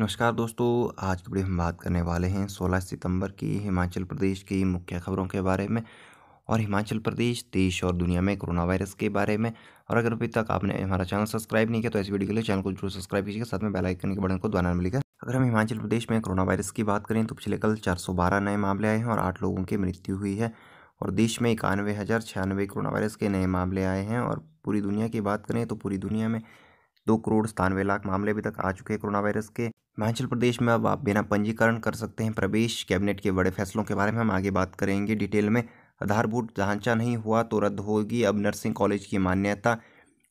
नमस्कार दोस्तों आज की वीडियो हम बात करने वाले हैं 16 सितंबर की हिमाचल प्रदेश की मुख्य खबरों के बारे में और हिमाचल प्रदेश देश और दुनिया में कोरोना वायरस के बारे में और अगर अभी तक आपने हमारा चैनल सब्सक्राइब नहीं किया तो ऐसी वीडियो के लिए चैनल को जरूर सब्सक्राइब कीजिए साथ में बेल करने के बटन को द्वारा मिलेगा अगर हम हिमाचल प्रदेश में कोरोना वायरस की बात करें तो पिछले कल चार नए मामले आए हैं और आठ लोगों की मृत्यु हुई है और देश में इक्यानवे हज़ार छियानवे कोरोना वायरस के नए मामले आए हैं और पूरी दुनिया की बात करें तो पूरी दुनिया में दो करोड़ सतानवे लाख मामले अभी तक आ चुके हैं कोरोना वायरस के हिमाचल प्रदेश में अब आप बिना पंजीकरण कर सकते हैं प्रवेश कैबिनेट के बड़े फैसलों के बारे में हम आगे बात करेंगे डिटेल में आधारभूत ढांचा नहीं हुआ तो रद्द होगी अब नर्सिंग कॉलेज की मान्यता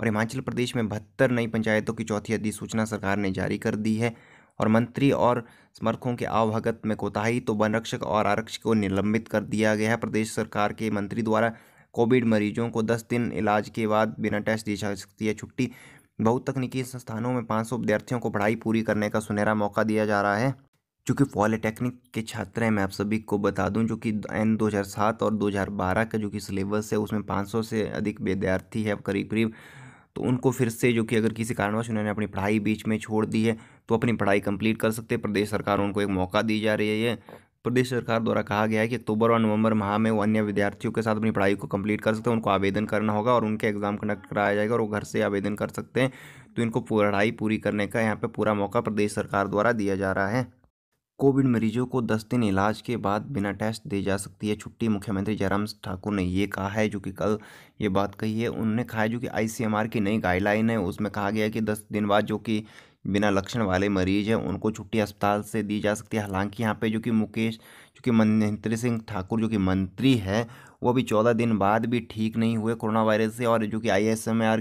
और हिमाचल प्रदेश में बहत्तर नई पंचायतों की चौथी अधिसूचना सरकार ने जारी कर दी है और मंत्री और समर्थकों के आवभगत में कोताही तो वन रक्षक और आरक्षक को निलंबित कर दिया गया है प्रदेश सरकार के मंत्री द्वारा कोविड मरीजों को दस दिन इलाज के बाद बिना टेस्ट दी जा सकती है छुट्टी बहुतकनीकी संस्थानों में 500 विद्यार्थियों को पढ़ाई पूरी करने का सुनहरा मौका दिया जा रहा है चूँकि पॉलीटेक्निक के छात्र हैं मैं आप सभी को बता दूं जो कि एन 2007 और 2012 का जो कि सिलेबस है उसमें 500 से अधिक विद्यार्थी है करीब करीब तो उनको फिर से जो कि अगर किसी कारणवश उन्होंने अपनी पढ़ाई बीच में छोड़ दी है तो अपनी पढ़ाई कंप्लीट कर सकते प्रदेश सरकार उनको एक मौका दी जा रही है प्रदेश सरकार द्वारा कहा गया है कि अक्टूबर और नवंबर माह में वो अन्य विद्यार्थियों के साथ अपनी पढ़ाई को कंप्लीट कर सकते हैं उनको आवेदन करना होगा और उनके एग्ज़ाम कंडक्ट कराया जाएगा और वो घर से आवेदन कर सकते हैं तो इनको पढ़ाई पूरी करने का यहाँ पर पूरा मौका प्रदेश सरकार द्वारा दिया जा रहा है कोविड मरीजों को दस दिन इलाज के बाद बिना टेस्ट दी जा सकती है छुट्टी मुख्यमंत्री जयराम ठाकुर ने ये कहा है जो कि कल ये बात कही है उन्होंने कहा है जो कि आईसीएमआर की नई गाइडलाइन है उसमें कहा गया है कि दस दिन बाद जो कि बिना लक्षण वाले मरीज हैं उनको छुट्टी अस्पताल से दी जा सकती है हालांकि यहाँ पे जो कि मुकेश जो कि महेंद्र सिंह ठाकुर जो कि मंत्री है वो भी चौदह दिन बाद भी ठीक नहीं हुए कोरोना वायरस से और जो कि आई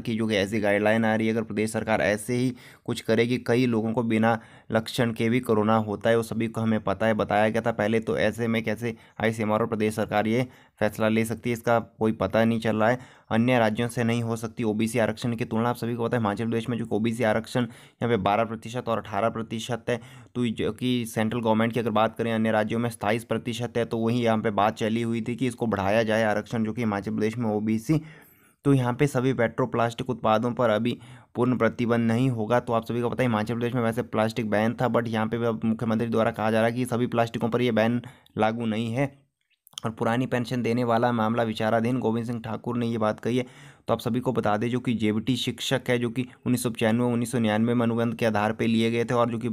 की जो कि ऐसी गाइडलाइन आ रही है अगर प्रदेश सरकार ऐसे ही कुछ करेगी कई लोगों को बिना लक्षण के भी कोरोना होता है वो सभी को हमें पता है बताया गया था पहले तो ऐसे में कैसे आई और प्रदेश सरकार ये फैसला ले सकती है इसका कोई पता नहीं चल रहा है अन्य राज्यों से नहीं हो सकती ओबीसी आरक्षण की तुलना आप सभी को पता है हिमाचल प्रदेश में जो ओबीसी आरक्षण यहाँ पे बारह प्रतिशत और अठारह प्रतिशत है तो जो कि सेंट्रल गवर्नमेंट की अगर बात करें अन्य राज्यों में सताईस प्रतिशत है तो वहीं यहाँ पे बात चली हुई थी कि इसको बढ़ाया जाए आरक्षण जो कि हिमाचल प्रदेश में ओबीसी तो यहाँ पे सभी पेट्रो प्लास्टिक उत्पादों पर अभी पूर्ण प्रतिबंध नहीं होगा तो आप सभी को पता है हिमाचल प्रदेश में वैसे प्लास्टिक बैन था बट यहाँ पे भी अब मुख्यमंत्री द्वारा कहा जा रहा है कि सभी प्लास्टिकों पर यह बैन लागू नहीं है और पुरानी पेंशन देने वाला मामला विचाराधीन गोविंद सिंह ठाकुर ने ये बात कही है तो आप सभी को बता दें जो कि जेबीटी शिक्षक है जो कि उन्नीस सौ पचानवे उन्नीस सौ निन्यानवे में अनुबंध के आधार पर लिए गए थे और जो कि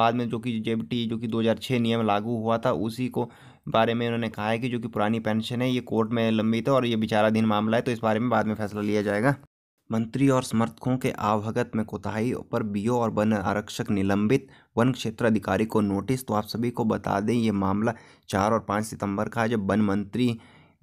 बाद में जो कि जेबीटी जो कि 2006 नियम लागू हुआ था उसी को बारे में उन्होंने कहा है कि जो कि पुरानी पेंशन है ये कोर्ट में लंबित है और ये विचाराधीन मामला है तो इस बारे में बाद में फैसला लिया जाएगा मंत्री और समर्थकों के आवभगत में कोताही पर बीओ और वन आरक्षक निलंबित वन क्षेत्र अधिकारी को नोटिस तो आप सभी को बता दें ये मामला चार और पाँच सितंबर का है जब वन मंत्री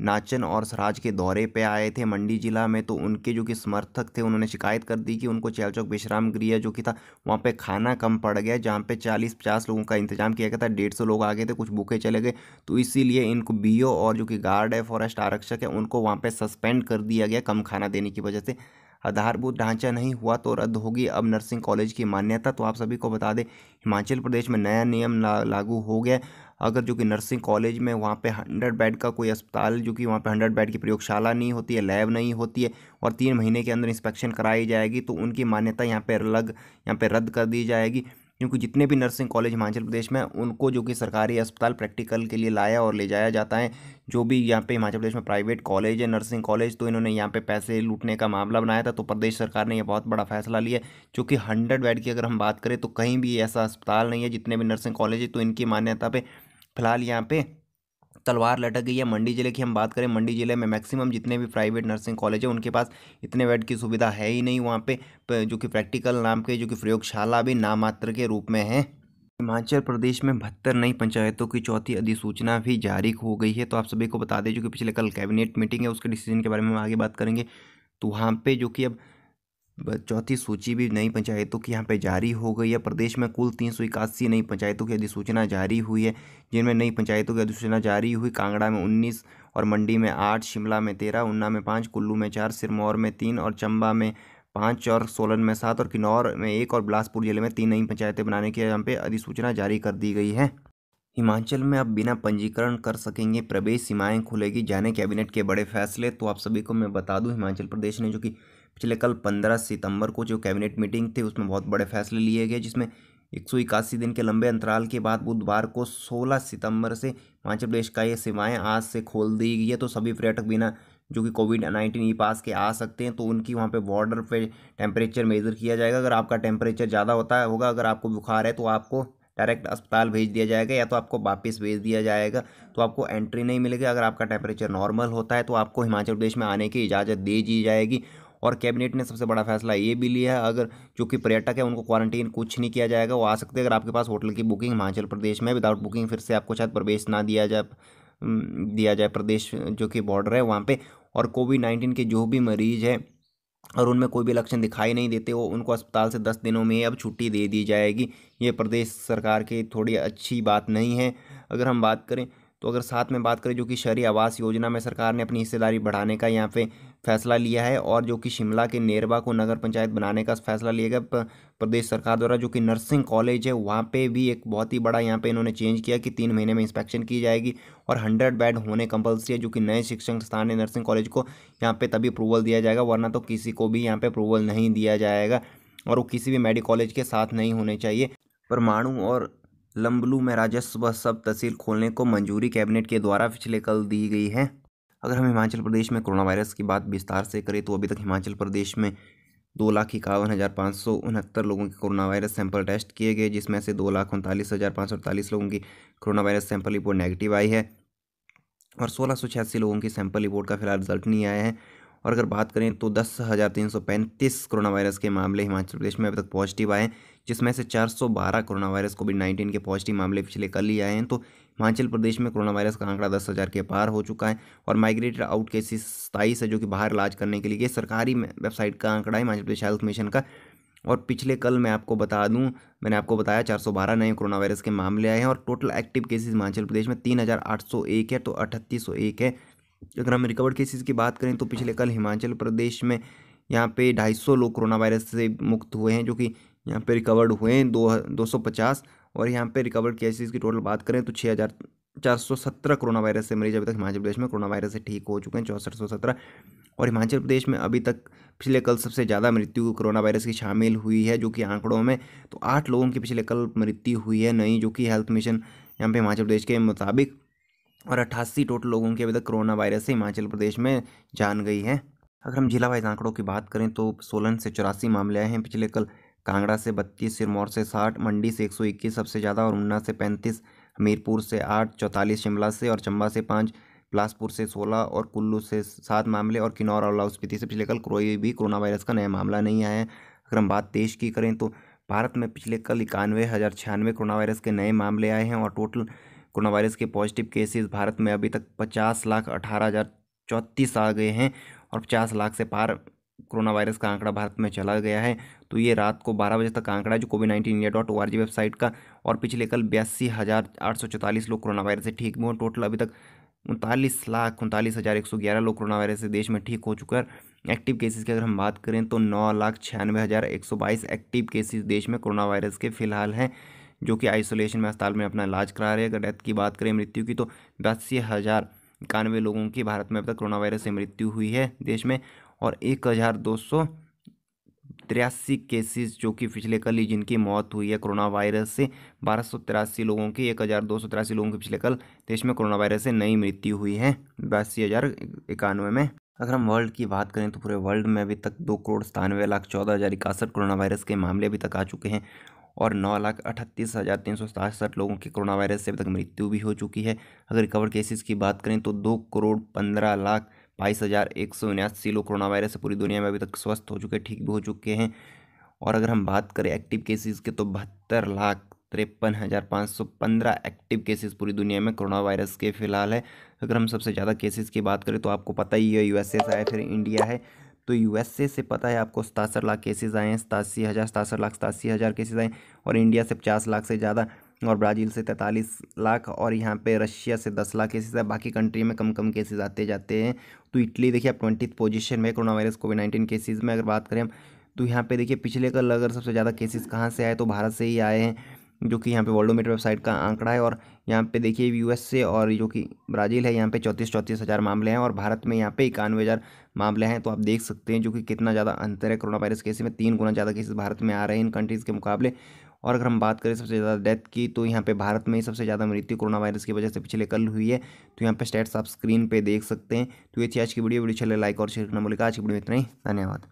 नाचन और सराज के दौरे पे आए थे मंडी जिला में तो उनके जो कि समर्थक थे उन्होंने शिकायत कर दी कि उनको चैलचौक विश्राम गृह जो कि था वहाँ पे खाना कम पड़ गया जहाँ पे चालीस पचास लोगों का इंतजाम किया गया था डेढ़ सौ लोग आ गए थे कुछ भूखे चले गए तो इसीलिए इनको बी और जो कि गार्ड है फॉरेस्ट आरक्षक है उनको वहाँ पर सस्पेंड कर दिया गया कम खाना देने की वजह से आधारभूत ढांचा नहीं हुआ तो रद्द होगी अब नर्सिंग कॉलेज की मान्यता तो आप सभी को बता दें हिमाचल प्रदेश में नया नियम ला, लागू हो गया अगर जो कि नर्सिंग कॉलेज में वहाँ पे हंड्रेड बेड का कोई अस्पताल जो कि वहाँ पे हंड्रेड बेड की प्रयोगशाला नहीं होती है लैब नहीं होती है और तीन महीने के अंदर इंस्पेक्शन कराई जाएगी तो उनकी मान्यता यहाँ पर अलग यहाँ पर रद्द कर दी जाएगी क्योंकि जितने भी नर्सिंग कॉलेज हिमाचल प्रदेश में उनको जो कि सरकारी अस्पताल प्रैक्टिकल के लिए लाया और ले जाया जाता है जो भी यहाँ पे हिमाचल प्रदेश में प्राइवेट कॉलेज है नर्सिंग कॉलेज तो इन्होंने यहाँ पे पैसे लूटने का मामला बनाया था तो प्रदेश सरकार ने यह बहुत बड़ा फैसला लिया क्योंकि हंड्रेड बेड की अगर हम बात करें तो कहीं भी ऐसा अस्पताल नहीं है जितने भी नर्सिंग कॉलेज है तो इनकी मान्यता पर फिलहाल यहाँ पे तलवार लटक गई है मंडी ज़िले की हम बात करें मंडी ज़िले में मैक्सिमम जितने भी प्राइवेट नर्सिंग कॉलेज है उनके पास इतने बेड की सुविधा है ही नहीं वहाँ पे जो कि प्रैक्टिकल नाम के जो कि प्रयोगशाला भी नामात्र के रूप में है हिमाचल प्रदेश में बहत्तर नई पंचायतों की चौथी अधिसूचना भी जारी हो गई है तो आप सभी को बता दें जो कि पिछले कल कैबिनेट मीटिंग है उसके डिसीजन के बारे में हम आगे बात करेंगे तो वहाँ पर जो कि अब चौथी सूची भी नई पंचायतों की यहाँ पे जारी हो गई है प्रदेश में कुल तीन सौ इक्यासी नई पंचायतों की अधिसूचना जारी हुई है जिनमें नई पंचायतों की अधिसूचना जारी हुई कांगड़ा में उन्नीस और मंडी में आठ शिमला में तेरह उन्ना में पाँच कुल्लू में चार सिरमौर में तीन और चंबा में पाँच और सोलन में सात और किन्नौर में एक और बिलासपुर जिले में तीन नई पंचायतें बनाने की यहाँ पे अधिसूचना जारी कर दी गई है हिमाचल में अब बिना पंजीकरण कर सकेंगे प्रवेश सीमाएं खुलेगी जाने कैबिनेट के बड़े फैसले तो आप सभी को मैं बता दूं हिमाचल प्रदेश ने जो कि पिछले कल पंद्रह सितंबर को जो कैबिनेट मीटिंग थी उसमें बहुत बड़े फैसले लिए गए जिसमें एक सौ इक्यासी दिन के लंबे अंतराल के बाद बुधवार को 16 सितंबर से हिमाचल प्रदेश का ये सेवाएँ आज से खोल दी गई है तो सभी पर्यटक बिना जो कि कोविड नाइन्टीन ई पास के आ सकते हैं तो उनकी वहाँ पे बॉर्डर पे टेम्परेचर मेज़र किया जाएगा अगर आपका टेम्परेचर ज़्यादा होता है होगा अगर आपको बुखार है तो आपको डायरेक्ट अस्पताल भेज दिया जाएगा या तो आपको वापस भेज दिया जाएगा तो आपको एंट्री नहीं मिलेगी अगर आपका टेम्परेचर नॉर्मल होता है तो आपको हिमाचल प्रदेश में आने की इजाज़त दे दी जाएगी और कैबिनेट ने सबसे बड़ा फैसला ये भी लिया है अगर जो कि पर्यटक है उनको क्वारंटीन कुछ नहीं किया जाएगा वो आ सकते हैं अगर आपके पास होटल की बुकिंग हिमाचल प्रदेश में विदाउट बुकिंग फिर से आपको शायद प्रवेश ना दिया जाए दिया जाए प्रदेश जो कि बॉर्डर है वहाँ पर और कोविड नाइन्टीन के जो भी मरीज हैं और उनमें कोई भी लक्षण दिखाई नहीं देते वो उनको अस्पताल से दस दिनों में अब छुट्टी दे दी जाएगी ये प्रदेश सरकार की थोड़ी अच्छी बात नहीं है अगर हम बात करें तो अगर साथ में बात करें जो कि शहरी आवास योजना में सरकार ने अपनी हिस्सेदारी बढ़ाने का यहाँ पे फैसला लिया है और जो कि शिमला के नेरवा को नगर पंचायत बनाने का फैसला लिया गया प्रदेश सरकार द्वारा जो कि नर्सिंग कॉलेज है वहाँ पे भी एक बहुत ही बड़ा यहाँ पे इन्होंने चेंज किया कि तीन महीने में इंस्पेक्शन की जाएगी और हंड्रेड बेड होने कंपलसरी है जो कि नए शिक्षण संस्थान है नर्सिंग कॉलेज को यहाँ पर तभी अप्रूवल दिया जाएगा वरना तो किसी को भी यहाँ पर अप्रूवल नहीं दिया जाएगा और वो किसी भी मेडिकल कॉलेज के साथ नहीं होने चाहिए परमाणु और लम्बलू में राजस्व सब तहसील खोलने को मंजूरी कैबिनेट के द्वारा पिछले कल दी गई है अगर हम हिमाचल प्रदेश में कोरोना वायरस की बात विस्तार से करें तो अभी तक हिमाचल प्रदेश में दो लाख इक्यावन हज़ार पाँच सौ उनहत्तर लोगों के कोरोना वायरस सैंपल टेस्ट किए गए जिसमें से दो लाख उनतालीस हज़ार पाँच सौ अड़तालीस लोगों की corona virus sample report negative आई है और सोलह सौ छियासी लोगों की सैंपल रिपोर्ट का फिलहाल रिजल्ट नहीं आया है और अगर बात करें तो दस हज़ार तीन सौ पैंतीस कोरोना वायरस के मामले हिमाचल प्रदेश में अभी तक पॉजिटिव आए हैं जिसमें से चार सौ बारह कोरोना वायरस कोविड नाइन्टीन के पॉजिटिव मामले पिछले कल ही आए हैं तो हिमाचल प्रदेश में कोरोना वायरस का आंकड़ा दस हज़ार के पार हो चुका है और माइग्रेटेड आउट केसेस सताईस है जो कि बाहर इलाज करने के लिए सरकारी वेबसाइट का आंकड़ा है हिमाचल प्रदेश हेल्थ मिशन का और पिछले कल मैं आपको बता दूं मैंने आपको बताया 412 नए कोरोना वायरस के मामले आए हैं और total active cases Himachal Pradesh में 3801 है तो 3801 है अगर हम रिकवर्ड केसेस की बात करें तो पिछले कल हिमाचल प्रदेश में यहाँ पे 250 लोग कोरोना वायरस से मुक्त हुए हैं जो कि यहाँ पे रिकवर्ड हुए हैं दो दो और यहाँ पे रिकवर्ड केसेस की टोटल बात करें तो छः हज़ार चार सौ सत्रह कोरोना वायरस से मरीज अभी तक हिमाचल प्रदेश में कोरोना वायरस से ठीक हो चुके हैं चौंसठ सौ सत्रह और हिमाचल प्रदेश में अभी तक पिछले कल सबसे ज़्यादा मृत्यु कोरोना वायरस की शामिल हुई है जो कि आंकड़ों में तो आठ लोगों की पिछले कल मृत्यु हुई है नई जो कि हेल्थ मिशन यहाँ पे हिमाचल प्रदेश के मुताबिक और अट्ठासी टोटल लोगों की अभी तक कोरोना वायरस से हिमाचल प्रदेश में जान गई है अगर हम जिला वाइज आंकड़ों की बात करें तो सोलन से चौरासी मामले आए हैं पिछले कल कांगड़ा से बत्तीस सिरमौर से साठ मंडी से एक सौ इक्कीस सबसे ज़्यादा और ऊना से पैंतीस हमीरपुर से आठ चौंतालीस शिमला से और चंबा से पाँच बिलासपुर से सोलह और कुल्लू से सात मामले और किन्नौर और लाहौल स्पीति से पिछले कल कोई भी कोरोना वायरस का नया मामला नहीं आया है अगर हम बात देश की करें तो भारत में पिछले कल इक्यानवे हज़ार छियानवे कोरोना वायरस के नए मामले आए हैं और टोटल कोरोना वायरस के पॉजिटिव केसेस भारत में अभी तक पचास लाख अठारह हज़ार चौंतीस आ गए हैं और पचास लाख से पार कोरोना वायरस का आंकड़ा भारत में चला गया है तो ये रात को बारह बजे तक आंकड़ा है जो covid nineteen India dot O R G website का और पिछले कल बयासी हज़ार आठ सौ चौतालीस लोग कोरोना वायरस से ठीक हुए टोटल अभी तक उनतालीस लाख उनतालीस हज़ार एक सौ ग्यारह लोग कोरोना वायरस से देश में ठीक हो चुका है एक्टिव केसेस की अगर हम बात करें तो नौ लाख छियानवे हज़ार एक सौ बाईस एक्टिव केसेस देश में कोरोना वायरस के फिलहाल हैं जो कि आइसोलेशन में अस्पताल में अपना इलाज करा रहे हैं अगर डेथ की बात करें मृत्यु की तो दस हज़ार इक्यानवे लोगों की भारत में अब तक कोरोना वायरस से मृत्यु हुई है देश में और एक हज़ार दो सौ तिरासी केसेस जो कि पिछले कल ही जिनकी मौत हुई है कोरोना वायरस से बारह सौ तिरासी लोगों की एक हज़ार दो सौ तिरासी लोगों की पिछले कल देश में कोरोना वायरस से नई मृत्यु हुई है बयासी हज़ार इक्यानवे में अगर हम वर्ल्ड की बात करें तो पूरे वर्ल्ड में अभी तक दो करोड़ सतानवे लाख चौदह हज़ार इकसठ कोरोना वायरस के मामले अभी तक आ चुके हैं और नौ लाख अठतीस हज़ार तीन सौ सतासठ लोगों की कोरोना वायरस से अब तक मृत्यु भी हो चुकी है अगर रिकवर केसेस की बात करें तो दो करोड़ पंद्रह लाख बाईस हज़ार एक सौ उन्यासी लोग कोरोना वायरस से पूरी दुनिया में अभी तक स्वस्थ हो चुके ठीक भी हो चुके हैं और अगर हम बात करें एक्टिव केसेस के तो बहत्तर लाख तिरपन हज़ार पाँच सौ पंद्रह एक्टिव केसेस पूरी दुनिया में कोरोना वायरस के फिलहाल है अगर हम सबसे ज़्यादा केसेस की बात करें तो आपको पता ही है यूएसए से आए फिर इंडिया है तो यूएसए से पता है आपको सतासठ लाख केसेज आए हैं सतासी हज़ार सतासठ लाख सतासी हज़ार केसेज आए और इंडिया से पचास लाख से ज़्यादा और ब्राज़ील से तैंतालीस लाख और यहाँ पे रशिया से दस लाख केसेज है बाकी कंट्री में कम कम केसेज आते जाते हैं तो इटली देखिए आप ट्वेंटी पोजिशन में corona virus covid nineteen cases में अगर बात करें हम तो यहाँ पे देखिए पिछले कल अगर सबसे ज़्यादा केसेज कहाँ से आए तो भारत से ही आए हैं जो कि यहाँ पे वर्ल्डोमीटर वेबसाइट का आंकड़ा है और यहाँ पे देखिए यूएसए और जो कि ब्राज़ील है यहाँ पे चौंतीस चौंतीस हज़ार मामले हैं और भारत में यहाँ पे इक्यानवे हज़ार मामले हैं तो आप देख सकते हैं जो कि कितना ज़्यादा अंतर है कोरोना वायरस केस में तीन गुना ज़्यादा केसेस भारत में आ रहे हैं इन कंट्रीज़ के मुकाबले और अगर हम बात करें सबसे ज़्यादा डेथ की तो यहाँ पे भारत में सबसे ज़्यादा मृत्यु कोरोना वायरस की वजह से पिछले कल हुई है तो यहाँ पे स्टेट्स आप स्क्रीन पे देख सकते हैं तो ये थी आज की वीडियो वीडियो चले लाइक और शेयर करना बोलेगा आज की वीडियो इतना ही धन्यवाद